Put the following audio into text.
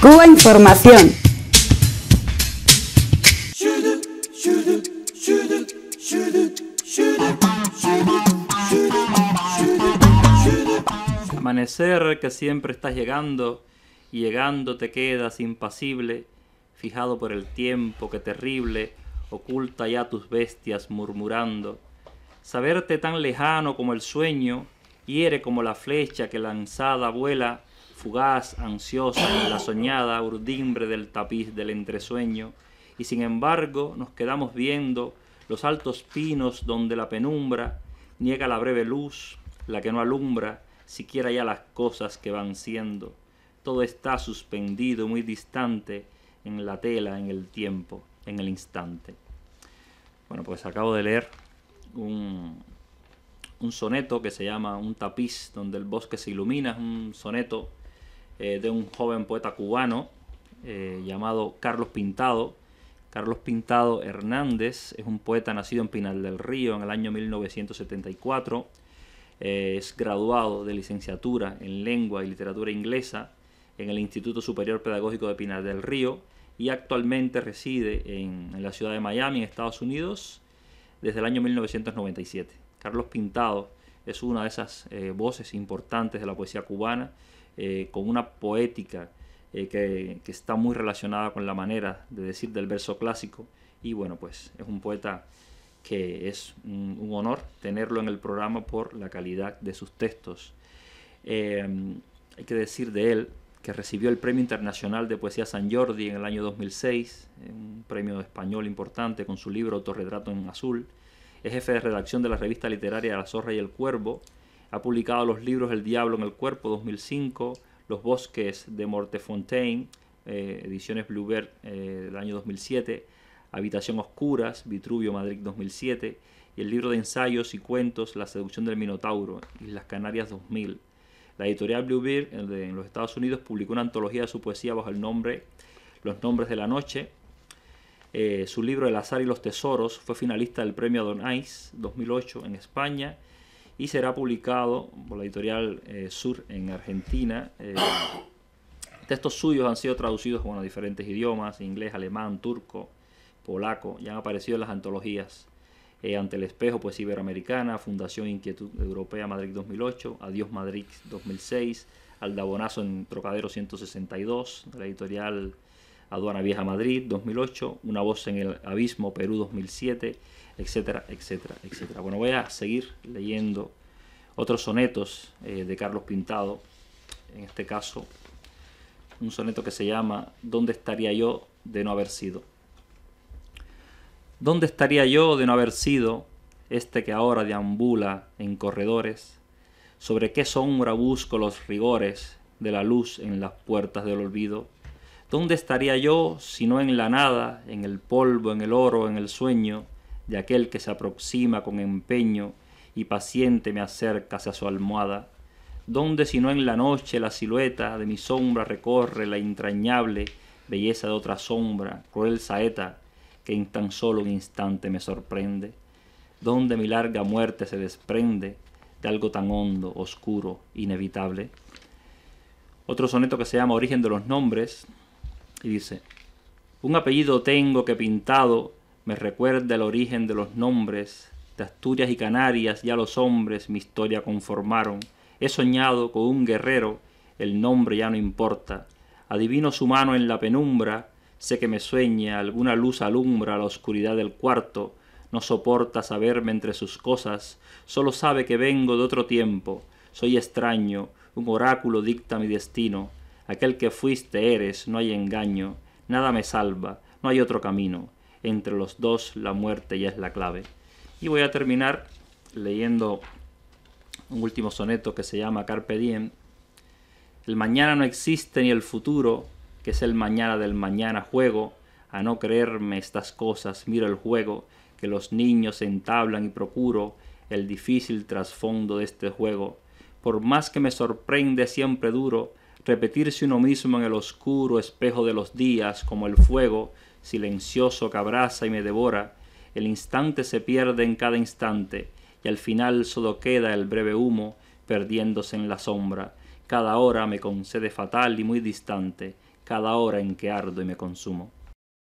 Cuba Información. Amanecer que siempre estás llegando y llegando te quedas impasible, fijado por el tiempo que terrible oculta ya tus bestias murmurando. Saberte tan lejano como el sueño hiere como la flecha que lanzada vuela fugaz, ansiosa, la soñada urdimbre del tapiz del entresueño, y sin embargo nos quedamos viendo los altos pinos donde la penumbra niega la breve luz, la que no alumbra siquiera ya las cosas que van siendo. Todo está suspendido muy distante en la tela, en el tiempo, en el instante. Bueno, pues acabo de leer un, un soneto que se llama Un tapiz donde el bosque se ilumina, un soneto eh, de un joven poeta cubano eh, llamado Carlos Pintado. Carlos Pintado Hernández es un poeta nacido en Pinal del Río en el año 1974. Eh, es graduado de licenciatura en lengua y literatura inglesa en el Instituto Superior Pedagógico de Pinal del Río y actualmente reside en, la ciudad de Miami, en Estados Unidos, desde el año 1997. Carlos Pintado es una de esas voces importantes de la poesía cubana eh, con una poética eh, que, está muy relacionada con la manera de decir del verso clásico. Y bueno, pues es un poeta que es un, honor tenerlo en el programa por la calidad de sus textos. Em, hay que decir de él que recibió el Premio Internacional de Poesía San Jordi en el año 2006, eh, un premio español importante con su libro Autorretrato en Azul. Es jefe de redacción de la revista literaria La Zorra y el Cuervo, ha publicado los libros El Diablo en el Cuerpo 2005, Los Bosques de Mortefontaine, eh, ediciones Bluebird eh, del año 2007, Habitación Oscuras, Vitruvio, Madrid 2007, y el libro de ensayos y cuentos La Seducción del Minotauro, Islas Canarias 2000. La editorial Bluebird en los Estados Unidos publicó una antología de su poesía bajo el nombre Los Nombres de la Noche. Eh, su libro El azar y los tesoros fue finalista del premio Adonais 2008 en España y será publicado por la editorial eh, Sur en Argentina. Eh, textos suyos han sido traducidos a diferentes idiomas, inglés, alemán, turco, polaco, ya han aparecido en las antologías eh, Ante el Espejo, pues, Iberoamericana, Fundación Inquietud Europea Madrid 2008, Adiós Madrid 2006, Aldabonazo en Trocadero 162, de la editorial Aduana Vieja Madrid 2008, Una voz en el abismo Perú 2007, etcétera, etcétera, etcétera. Bueno, voy a seguir leyendo otros sonetos eh, de Carlos Pintado, en este caso un soneto que se llama ¿Dónde estaría yo de no haber sido? ¿Dónde estaría yo de no haber sido este que ahora deambula en corredores? ¿Sobre qué sombra busco los rigores de la luz en las puertas del olvido? ¿Dónde estaría yo si no en la nada, en el polvo, en el oro, en el sueño de aquel que se aproxima con empeño y paciente me acerca hacia su almohada? ¿Dónde si no en la noche la silueta de mi sombra recorre la entrañable belleza de otra sombra, cruel saeta, que en tan solo un instante me sorprende? ¿Dónde mi larga muerte se desprende de algo tan hondo, oscuro, inevitable? Otro soneto que se llama Origen de los Nombres y dice, un apellido tengo que pintado me recuerda el origen de los nombres. De Asturias y Canarias ya los hombres mi historia conformaron. He soñado con un guerrero, el nombre ya no importa. Adivino su mano en la penumbra, sé que me sueña, alguna luz alumbra la oscuridad del cuarto. No soporta saberme entre sus cosas, solo sabe que vengo de otro tiempo. Soy extraño, un oráculo dicta mi destino Aquel que fuiste eres, no hay engaño, nada me salva, no hay otro camino. Entre los dos la muerte ya es la clave. Y voy a terminar leyendo un último soneto que se llama Carpe Diem. El mañana no existe ni el futuro, que es el mañana del mañana juego. A no creerme estas cosas, miro el juego que los niños entablan y procuro el difícil trasfondo de este juego. Por más que me sorprende siempre duro, repetirse uno mismo en el oscuro espejo de los días, como el fuego silencioso que abraza y me devora, el instante se pierde en cada instante, y al final solo queda el breve humo perdiéndose en la sombra. Cada hora me concede fatal y muy distante, cada hora en que ardo y me consumo.